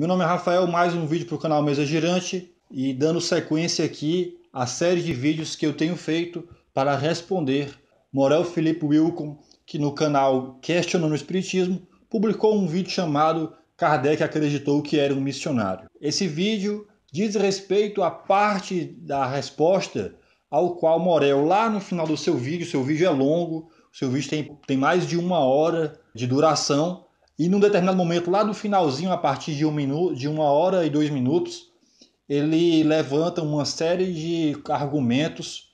Meu nome é Rafael, mais um vídeo para o canal Mesa Girante e dando sequência aqui à série de vídeos que eu tenho feito para responder Morel Felipe Wilcom que no canal Questionando o Espiritismo publicou um vídeo chamado Kardec acreditou que era um missionário. Esse vídeo diz respeito à parte da resposta ao qual Morel, lá no final do seu vídeo, seu vídeo é longo, seu vídeo tem, tem mais de uma hora de duração, e num determinado momento, lá do finalzinho, a partir de, um minuto, de uma hora e dois minutos, ele levanta uma série de argumentos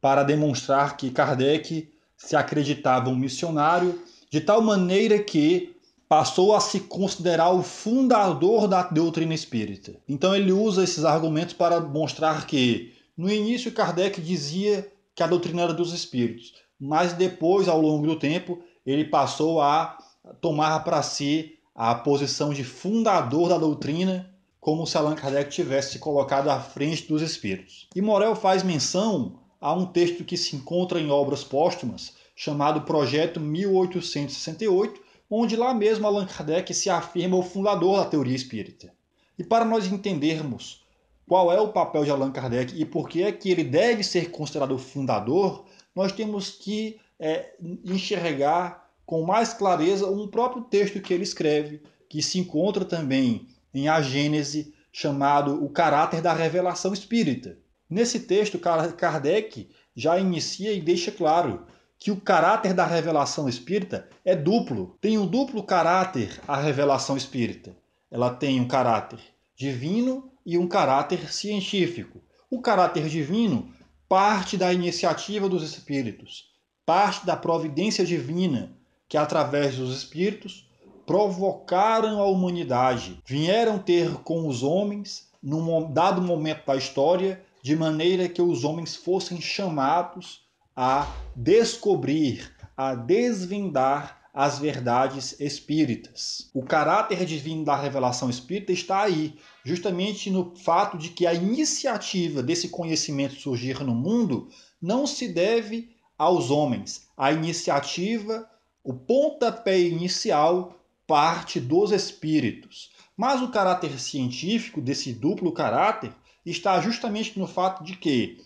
para demonstrar que Kardec se acreditava um missionário, de tal maneira que passou a se considerar o fundador da doutrina espírita. Então ele usa esses argumentos para mostrar que, no início, Kardec dizia que a doutrina era dos espíritos, mas depois, ao longo do tempo, ele passou a tomava para si a posição de fundador da doutrina, como se Allan Kardec tivesse se colocado à frente dos espíritos. E Morel faz menção a um texto que se encontra em obras póstumas, chamado Projeto 1868, onde lá mesmo Allan Kardec se afirma o fundador da teoria espírita. E para nós entendermos qual é o papel de Allan Kardec e por que é que ele deve ser considerado o fundador, nós temos que é, enxergar com mais clareza um próprio texto que ele escreve, que se encontra também em A Gênese, chamado O Caráter da Revelação Espírita. Nesse texto, Kardec já inicia e deixa claro que o caráter da revelação espírita é duplo. Tem um duplo caráter a revelação espírita. Ela tem um caráter divino e um caráter científico. O caráter divino parte da iniciativa dos espíritos, parte da providência divina que, através dos espíritos, provocaram a humanidade, vieram ter com os homens, num dado momento da história, de maneira que os homens fossem chamados a descobrir, a desvendar as verdades espíritas. O caráter divino da revelação espírita está aí, justamente no fato de que a iniciativa desse conhecimento surgir no mundo não se deve aos homens. A iniciativa o pontapé inicial parte dos espíritos. Mas o caráter científico desse duplo caráter está justamente no fato de que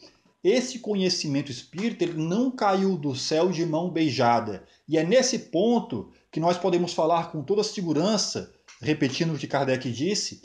esse conhecimento espírita ele não caiu do céu de mão beijada. E é nesse ponto que nós podemos falar com toda segurança, repetindo o que Kardec disse,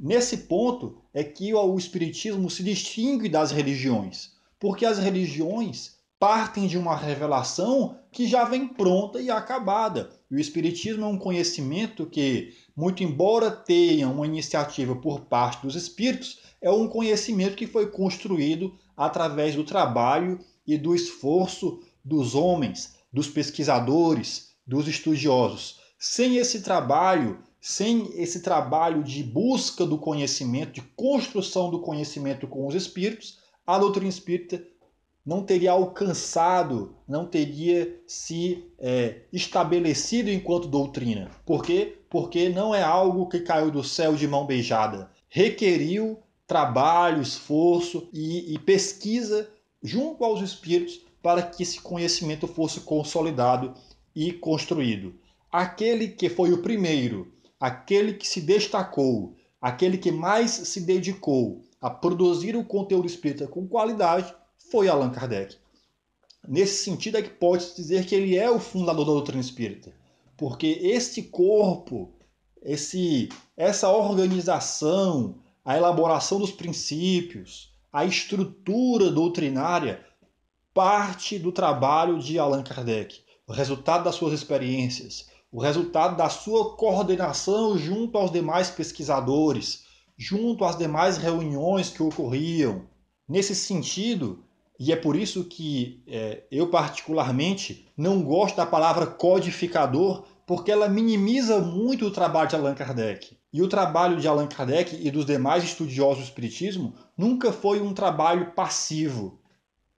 nesse ponto é que o espiritismo se distingue das religiões, porque as religiões partem de uma revelação que já vem pronta e acabada. E o Espiritismo é um conhecimento que, muito embora tenha uma iniciativa por parte dos espíritos, é um conhecimento que foi construído através do trabalho e do esforço dos homens, dos pesquisadores, dos estudiosos. Sem esse trabalho, sem esse trabalho de busca do conhecimento, de construção do conhecimento com os espíritos, a doutrina espírita não teria alcançado, não teria se é, estabelecido enquanto doutrina. Por quê? Porque não é algo que caiu do céu de mão beijada. Requeriu trabalho, esforço e, e pesquisa junto aos espíritos para que esse conhecimento fosse consolidado e construído. Aquele que foi o primeiro, aquele que se destacou, aquele que mais se dedicou a produzir o conteúdo espírita com qualidade, foi Allan Kardec. Nesse sentido é que pode se dizer que ele é o fundador da doutrina espírita, porque este corpo, esse, essa organização, a elaboração dos princípios, a estrutura doutrinária parte do trabalho de Allan Kardec, o resultado das suas experiências, o resultado da sua coordenação junto aos demais pesquisadores, junto às demais reuniões que ocorriam. Nesse sentido, e é por isso que é, eu, particularmente, não gosto da palavra codificador, porque ela minimiza muito o trabalho de Allan Kardec. E o trabalho de Allan Kardec e dos demais estudiosos do Espiritismo nunca foi um trabalho passivo,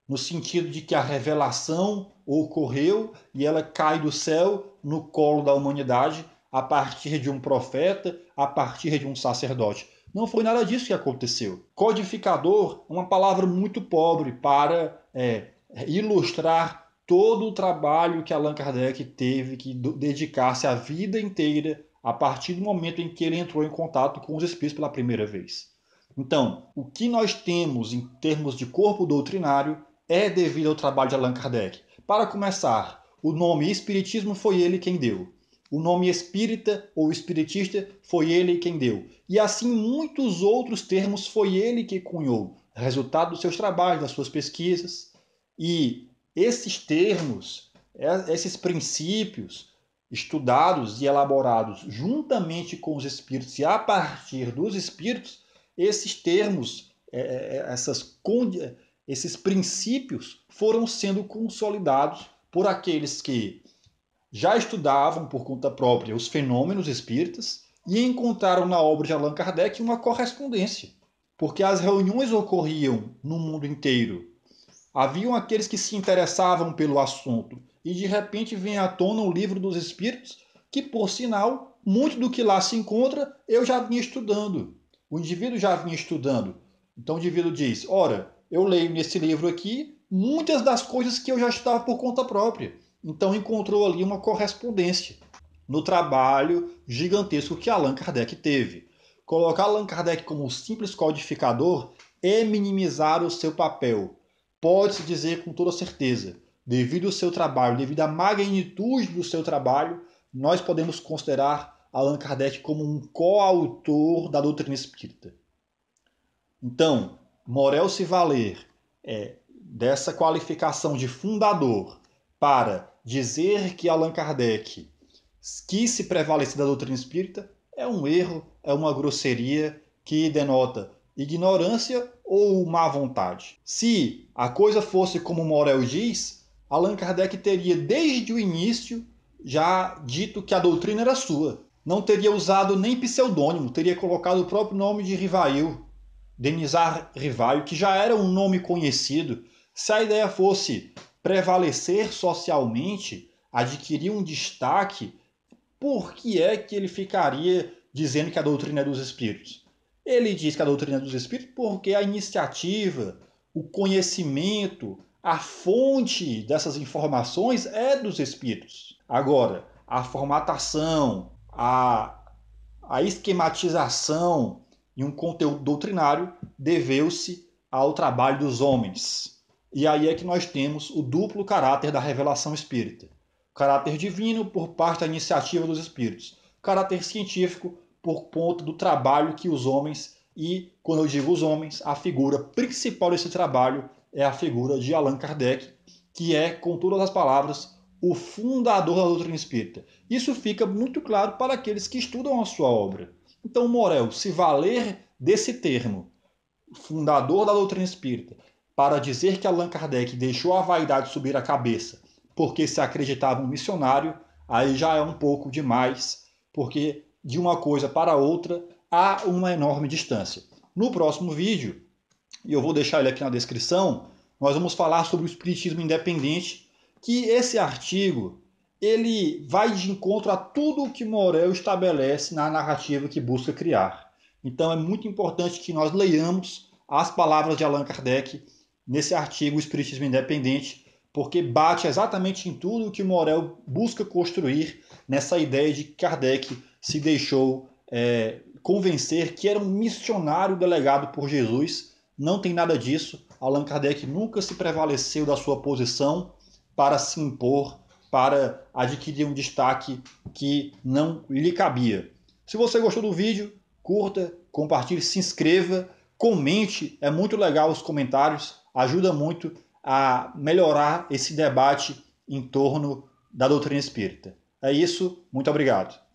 no sentido de que a revelação ocorreu e ela cai do céu no colo da humanidade a partir de um profeta, a partir de um sacerdote. Não foi nada disso que aconteceu. Codificador é uma palavra muito pobre para é, ilustrar todo o trabalho que Allan Kardec teve que dedicar-se a vida inteira a partir do momento em que ele entrou em contato com os espíritos pela primeira vez. Então, o que nós temos em termos de corpo doutrinário é devido ao trabalho de Allan Kardec. Para começar, o nome Espiritismo foi ele quem deu. O nome espírita ou espiritista foi ele quem deu. E assim muitos outros termos foi ele que cunhou, resultado dos seus trabalhos, das suas pesquisas. E esses termos, é, esses princípios, estudados e elaborados juntamente com os espíritos e a partir dos espíritos, esses termos, é, é, essas, esses princípios foram sendo consolidados por aqueles que já estudavam por conta própria os fenômenos espíritas e encontraram na obra de Allan Kardec uma correspondência, porque as reuniões ocorriam no mundo inteiro. Haviam aqueles que se interessavam pelo assunto e de repente vem à tona o livro dos espíritos, que por sinal, muito do que lá se encontra eu já vinha estudando. O indivíduo já vinha estudando. Então o indivíduo diz: "Ora, eu leio nesse livro aqui muitas das coisas que eu já estudava por conta própria então encontrou ali uma correspondência no trabalho gigantesco que Allan Kardec teve. Colocar Allan Kardec como simples codificador é minimizar o seu papel. Pode-se dizer com toda certeza, devido ao seu trabalho, devido à magnitude do seu trabalho, nós podemos considerar Allan Kardec como um coautor da doutrina espírita. Então, Morel se valer é, dessa qualificação de fundador para dizer que Allan Kardec quis se prevalecer da doutrina espírita é um erro, é uma grosseria que denota ignorância ou má vontade. Se a coisa fosse como Morel diz, Allan Kardec teria desde o início já dito que a doutrina era sua. Não teria usado nem pseudônimo, teria colocado o próprio nome de Rivail, Denizar Rivail, que já era um nome conhecido. Se a ideia fosse prevalecer socialmente, adquirir um destaque, por que é que ele ficaria dizendo que a doutrina é dos espíritos? Ele diz que a doutrina é dos espíritos porque a iniciativa, o conhecimento, a fonte dessas informações é dos espíritos. Agora, a formatação, a, a esquematização e um conteúdo doutrinário deveu-se ao trabalho dos homens. E aí é que nós temos o duplo caráter da revelação espírita: caráter divino por parte da iniciativa dos espíritos, caráter científico por ponto do trabalho que os homens, e quando eu digo os homens, a figura principal desse trabalho é a figura de Allan Kardec, que é, com todas as palavras, o fundador da doutrina espírita. Isso fica muito claro para aqueles que estudam a sua obra. Então, Morel, se valer desse termo, fundador da doutrina espírita, para dizer que Allan Kardec deixou a vaidade subir a cabeça porque se acreditava um missionário, aí já é um pouco demais, porque de uma coisa para outra há uma enorme distância. No próximo vídeo, e eu vou deixar ele aqui na descrição, nós vamos falar sobre o espiritismo independente, que esse artigo ele vai de encontro a tudo o que Morel estabelece na narrativa que busca criar. Então é muito importante que nós leiamos as palavras de Allan Kardec nesse artigo O Espiritismo Independente, porque bate exatamente em tudo o que Morel busca construir nessa ideia de que Kardec se deixou é, convencer que era um missionário delegado por Jesus. Não tem nada disso. Allan Kardec nunca se prevaleceu da sua posição para se impor, para adquirir um destaque que não lhe cabia. Se você gostou do vídeo, curta, compartilhe, se inscreva, comente, é muito legal os comentários ajuda muito a melhorar esse debate em torno da doutrina espírita. É isso, muito obrigado.